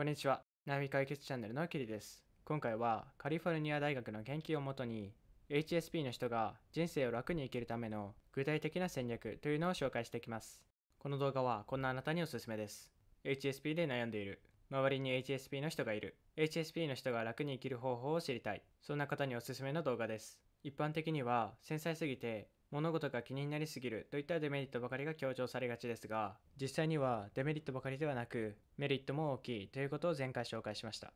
こんにちは。悩み解決チャンネルのキリです。今回はカリフォルニア大学の研究をもとに HSP の人が人生を楽に生きるための具体的な戦略というのを紹介していきます。この動画はこんなあなたにおすすめです。HSP で悩んでいる。周りに HSP の人がいる。HSP の人が楽に生きる方法を知りたい。そんな方におすすめの動画です。一般的には繊細すぎて物事が気になりすぎるといったデメリットばかりが強調されがちですが実際にはデメリットばかりではなくメリットも大きいということを前回紹介しました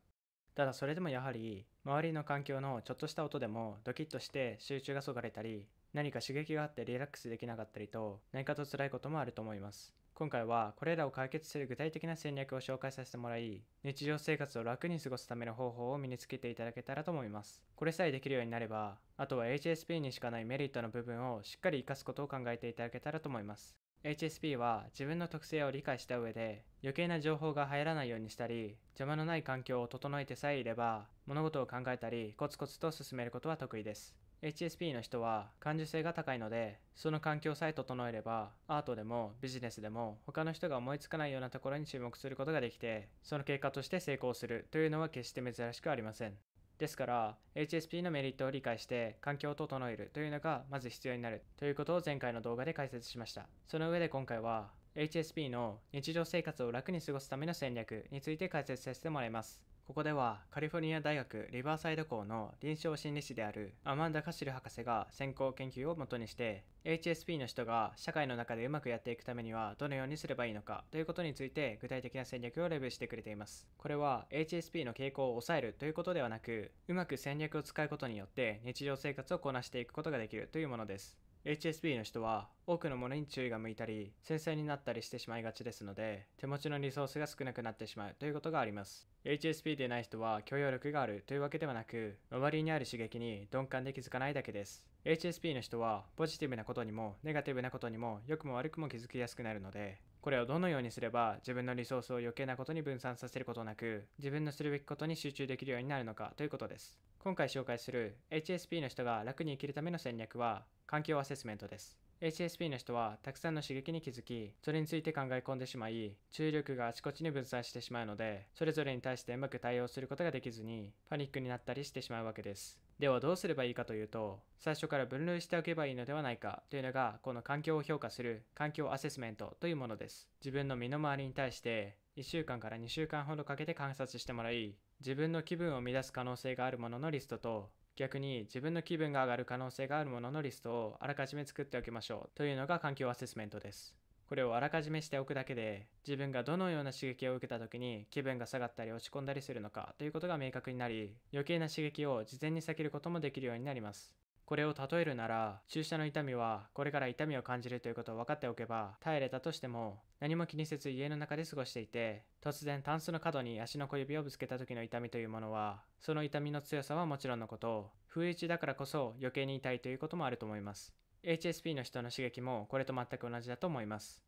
ただそれでもやはり周りの環境のちょっとした音でもドキッとして集中がそがれたり何か刺激があってリラックスできなかったりと何かと辛いこともあると思います今回はこれらを解決する具体的な戦略を紹介させてもらい、日常生活を楽に過ごすための方法を身につけていただけたらと思います。これさえできるようになれば、あとは HSP にしかないメリットの部分をしっかり活かすことを考えていただけたらと思います。HSP は自分の特性を理解した上で余計な情報が入らないようにしたり邪魔のない環境を整えてさえいれば物事を考えたりコツコツと進めることは得意です HSP の人は感受性が高いので、その環境さえ整えれば、アートでもビジネスでも他の人が思いつかないようなところに注目することができて、その結果として成功するというのは決して珍しくありません。ですから、HSP のメリットを理解して環境を整えるというのがまず必要になるということを前回の動画で解説しました。その上で今回は、HSP の日常生活を楽に過ごすための戦略について解説させてもらいます。ここではカリフォルニア大学リバーサイド校の臨床心理士であるアマンダ・カシル博士が先行研究をもとにして HSP の人が社会の中でうまくやっていくためにはどのようにすればいいのかということについて具体的な戦略をレビューしてくれていますこれは HSP の傾向を抑えるということではなくうまく戦略を使うことによって日常生活をこなしていくことができるというものです HSP の人は多くのものに注意が向いたり繊細になったりしてしまいがちですので手持ちのリソースが少なくなってしまうということがあります HSP でない人は許容力があるというわけではなく周りにある刺激に鈍感で気づかないだけです HSP の人はポジティブなことにもネガティブなことにも良くも悪くも気づきやすくなるのでこれをどのようにすれば自分のリソースを余計なことに分散させることなく自分のするべきことに集中できるようになるのかということです今回紹介する HSP の人が楽に生きるための戦略は環境アセスメントです HSP の人はたくさんの刺激に気づき、それについて考え込んでしまい、注意力があちこちに分散してしまうので、それぞれに対してうまく対応することができずに、パニックになったりしてしまうわけです。ではどうすればいいかというと、最初から分類しておけばいいのではないかというのが、この環境を評価する環境アセスメントというものです。自分の身の回りに対して、1週間から2週間ほどかけて観察してもらい、自分の気分を乱す可能性があるもののリストと、逆に自分の気分が上がる可能性があるもののリストをあらかじめ作っておきましょうというのが環境アセスメントです。これをあらかじめしておくだけで自分がどのような刺激を受けた時に気分が下がったり落ち込んだりするのかということが明確になり余計な刺激を事前に避けることもできるようになりますこれを例えるなら、注射の痛みはこれから痛みを感じるということを分かっておけば、耐えれたとしても、何も気にせず家の中で過ごしていて、突然タンスの角に足の小指をぶつけた時の痛みというものは、その痛みの強さはもちろんのこと、不意打ちだからこそ余計に痛いということもあると思います。HSP の人の刺激もこれと全く同じだと思います。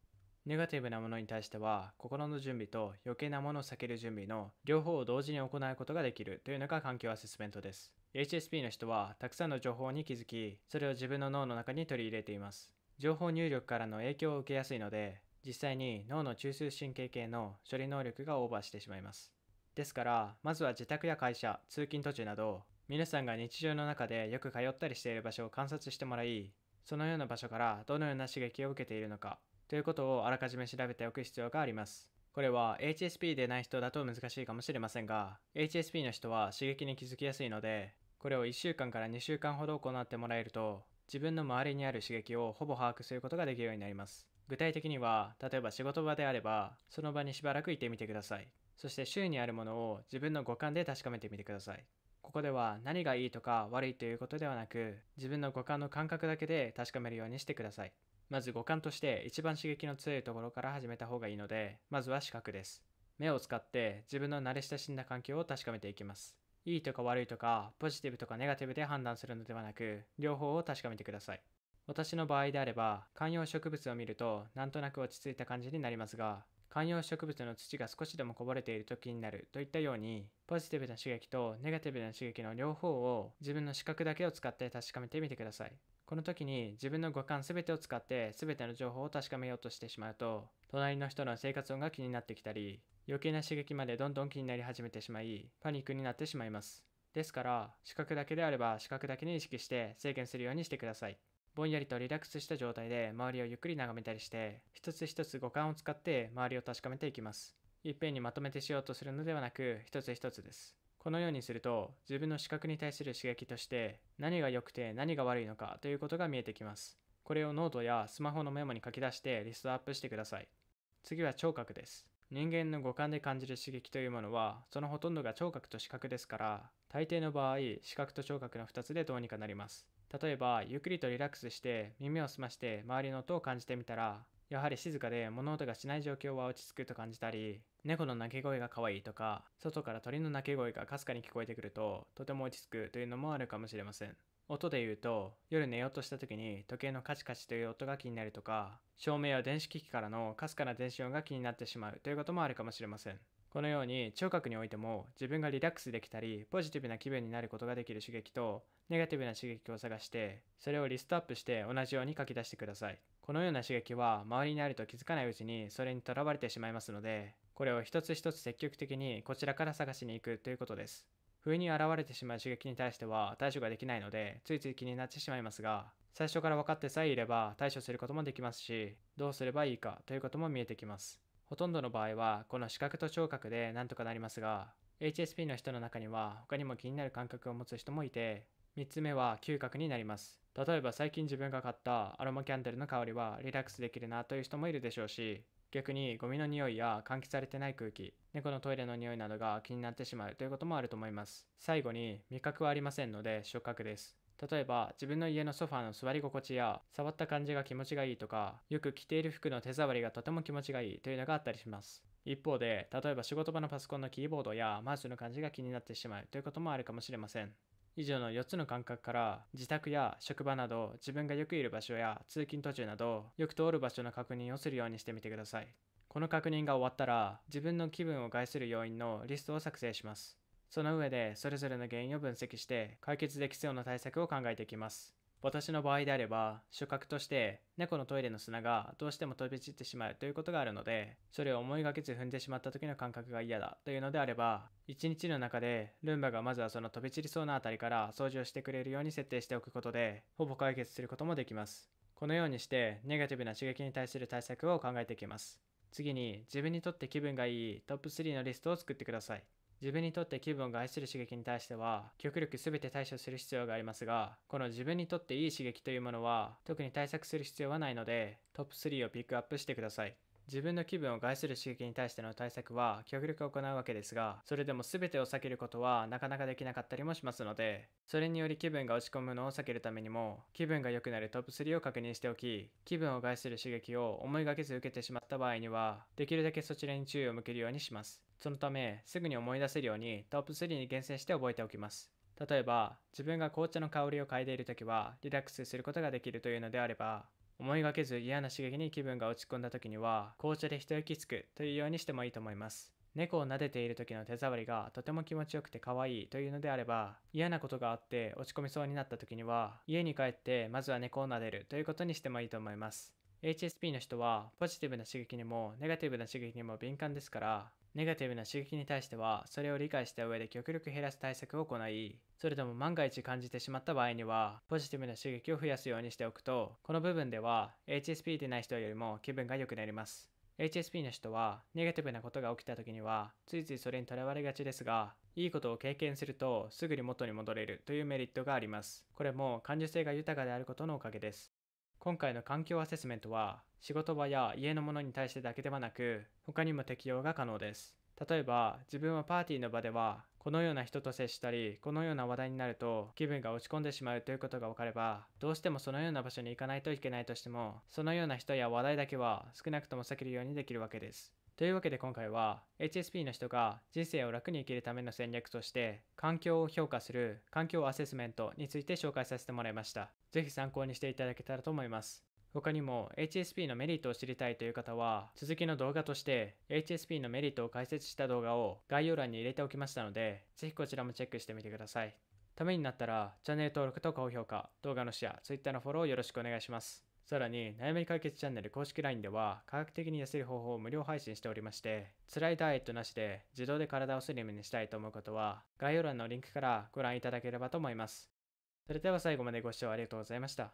ネガティブなものに対しては心の準備と余計なものを避ける準備の両方を同時に行うことができるというのが環境アセスメントです。HSP の人はたくさんの情報に気づき、それを自分の脳の中に取り入れています。情報入力からの影響を受けやすいので、実際に脳の中枢神経系の処理能力がオーバーしてしまいます。ですから、まずは自宅や会社、通勤途中など、皆さんが日常の中でよく通ったりしている場所を観察してもらい、そのような場所からどのような刺激を受けているのか、ということをあらかじめ調べておく必要があります。これは HSP でない人だと難しいかもしれませんが、HSP の人は刺激に気づきやすいので、これを1週間から2週間ほど行ってもらえると、自分の周りにある刺激をほぼ把握することができるようになります。具体的には、例えば仕事場であれば、その場にしばらくいてみてください。そして周囲にあるものを自分の五感で確かめてみてください。ここでは何がいいとか悪いということではなく、自分の五感の感覚だけで確かめるようにしてください。まず五感として一番刺激の強いところから始めた方がいいので、まずは視覚です。目を使って自分の慣れ親しんだ環境を確かめていきます。いいとか悪いとか、ポジティブとかネガティブで判断するのではなく、両方を確かめてください。私の場合であれば、観葉植物を見ると、なんとなく落ち着いた感じになりますが、観葉植物の土が少しでもこぼれている時になるといったように、ポジティブな刺激とネガティブな刺激の両方を自分の視覚だけを使って確かめてみてください。この時に自分の五感全てを使って全ての情報を確かめようとしてしまうと、隣の人の生活音が気になってきたり、余計な刺激までどんどん気になり始めてしまい、パニックになってしまいます。ですから、視覚だけであれば視覚だけに意識して制限するようにしてください。ぼんやりとリラックスした状態で周りをゆっくり眺めたりして、一つ一つ五感を使って周りを確かめていきます。いっぺんにまとめてしようとするのではなく、一つ一つです。このようにすると、自分の視覚に対する刺激として、何が良くて何が悪いのかということが見えてきます。これをノートやスマホのメモに書き出してリストアップしてください。次は聴覚です。人間の五感で感じる刺激というものはそのほとんどが聴覚と視覚ですから大抵の場合視覚と聴覚の2つでどうにかなります例えばゆっくりとリラックスして耳を澄まして周りの音を感じてみたらやはり静かで物音がしない状況は落ち着くと感じたり猫の鳴き声が可愛いとか外から鳥の鳴き声がかすかに聞こえてくるととても落ち着くというのもあるかもしれません音で言うと夜寝ようとした時に時計のカチカチという音が気になるとか照明や電子機器からのかすかな電子音が気になってしまうということもあるかもしれませんこのように聴覚においても自分がリラックスできたりポジティブな気分になることができる刺激とネガティブな刺激を探してそれをリストアップして同じように書き出してくださいこのような刺激は周りにあると気づかないうちにそれにとらわれてしまいますのでこれを一つ一つ積極的にこちらから探しに行くということです不意に現れてしまう刺激に対しては対処ができないので、ついつい気になってしまいますが、最初から分かってさえいれば対処することもできますし、どうすればいいかということも見えてきます。ほとんどの場合は、この視覚と聴覚でなんとかなりますが、HSP の人の中には他にも気になる感覚を持つ人もいて、3つ目は嗅覚になります。例えば最近自分が買ったアロマキャンドルの香りはリラックスできるなという人もいるでしょうし、逆にゴミの匂いや換気されてない空気、猫のトイレの匂いなどが気になってしまうということもあると思います。最後に味覚はありませんので触覚です。例えば自分の家のソファーの座り心地や触った感じが気持ちがいいとかよく着ている服の手触りがとても気持ちがいいというのがあったりします一方で例えば仕事場のパソコンのキーボードやマウスの感じが気になってしまうということもあるかもしれません以上の4つの感覚から自宅や職場など自分がよくいる場所や通勤途中などよく通る場所の確認をするようにしてみてくださいこの確認が終わったら自分の気分を害する要因のリストを作成しますその上でそれぞれの原因を分析して解決できそうな対策を考えていきます私の場合であれば、主格として猫のトイレの砂がどうしても飛び散ってしまうということがあるので、それを思いがけず踏んでしまった時の感覚が嫌だというのであれば、一日の中でルンバがまずはその飛び散りそうなあたりから掃除をしてくれるように設定しておくことで、ほぼ解決することもできます。このようにして、ネガティブな刺激に対する対策を考えていきます。次に、自分にとって気分がいいトップ3のリストを作ってください。自分にとって気分を害する刺激に対しては極力全て対処する必要がありますがこの自分にとっていい刺激というものは特に対策する必要はないのでトップ3をピックアップしてください自分の気分を害する刺激に対しての対策は極力行うわけですがそれでも全てを避けることはなかなかできなかったりもしますのでそれにより気分が落ち込むのを避けるためにも気分が良くなるトップ3を確認しておき気分を害する刺激を思いがけず受けてしまった場合にはできるだけそちらに注意を向けるようにしますそのため、すぐに思い出せるようにトップ3に厳選して覚えておきます。例えば、自分が紅茶の香りを嗅いでいる時は、リラックスすることができるというのであれば、思いがけず嫌な刺激に気分が落ち込んだ時には、紅茶で一息つくというようにしてもいいと思います。猫を撫でている時の手触りがとても気持ちよくて可愛いというのであれば嫌なことがあって落ち込みそうになった時には家に帰ってまずは猫を撫でるということにしてもいいと思います HSP の人はポジティブな刺激にもネガティブな刺激にも敏感ですからネガティブな刺激に対しては、それを理解した上で極力減らす対策を行い、それでも万が一感じてしまった場合には、ポジティブな刺激を増やすようにしておくと、この部分では HSP でない人よりも気分が良くなります。HSP の人は、ネガティブなことが起きた時には、ついついそれにとらわれがちですが、いいことを経験すると、すぐに元に戻れるというメリットがあります。これも感受性が豊かであることのおかげです。今回の環境アセスメントは仕事場や家のものに対してだけではなく他にも適用が可能です。例えば自分はパーティーの場ではこのような人と接したりこのような話題になると気分が落ち込んでしまうということが分かればどうしてもそのような場所に行かないといけないとしてもそのような人や話題だけは少なくとも避けるようにできるわけです。というわけで今回は HSP の人が人生を楽に生きるための戦略として環境を評価する環境アセスメントについて紹介させてもらいました。ぜひ参考にしていただけたらと思います。他にも HSP のメリットを知りたいという方は続きの動画として HSP のメリットを解説した動画を概要欄に入れておきましたのでぜひこちらもチェックしてみてくださいためになったらチャンネル登録と高評価動画のシェア Twitter のフォローよろしくお願いしますさらに、悩み解決チャンネル公式 LINE では、科学的に痩せる方法を無料配信しておりまして、辛いダイエットなしで自動で体をスリムにしたいと思うことは、概要欄のリンクからご覧いただければと思います。それでは最後までご視聴ありがとうございました。